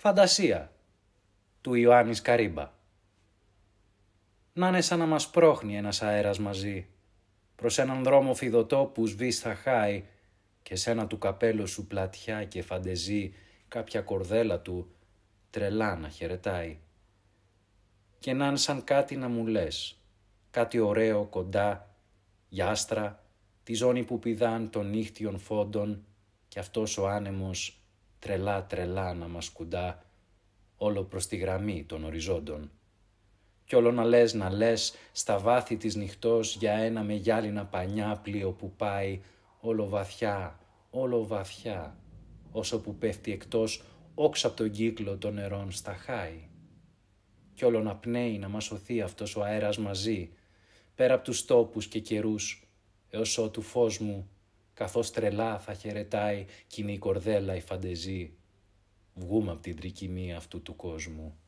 Φαντασία του Ιωάννης Καρύμπα. Να είναι σαν να μας πρόχνει ένας αέρας μαζί, προς έναν δρόμο φιδωτό που σβείς θα χάει και ένα του καπέλο σου πλατιά και φαντεζή κάποια κορδέλα του τρελά να χαιρετάει. Και να είναι σαν κάτι να μου λες, κάτι ωραίο κοντά, για γιάστρα, τη ζώνη που πηδάν των νύχτιων φόντων και αυτός ο άνεμος τρελά τρελά να μας κουντά όλο προς τη γραμμή των οριζόντων. Κι όλο να λες να λες στα βάθη της νυχτός για ένα με γυάλινα πανιά πλοίο που πάει όλο βαθιά, όλο βαθιά, όσο που πέφτει εκτός όξα από τον κύκλο των νερών στα χάει. Κι όλο να πνέει να μας σωθεί αυτός ο αέρας μαζί, πέρα από τους τόπους και καιρούς, έως ότου φως μου καθώς τρελά θα χαιρετάει κοινή κορδέλα η φαντεζή. Βγούμε από την τρικυμία αυτού του κόσμου.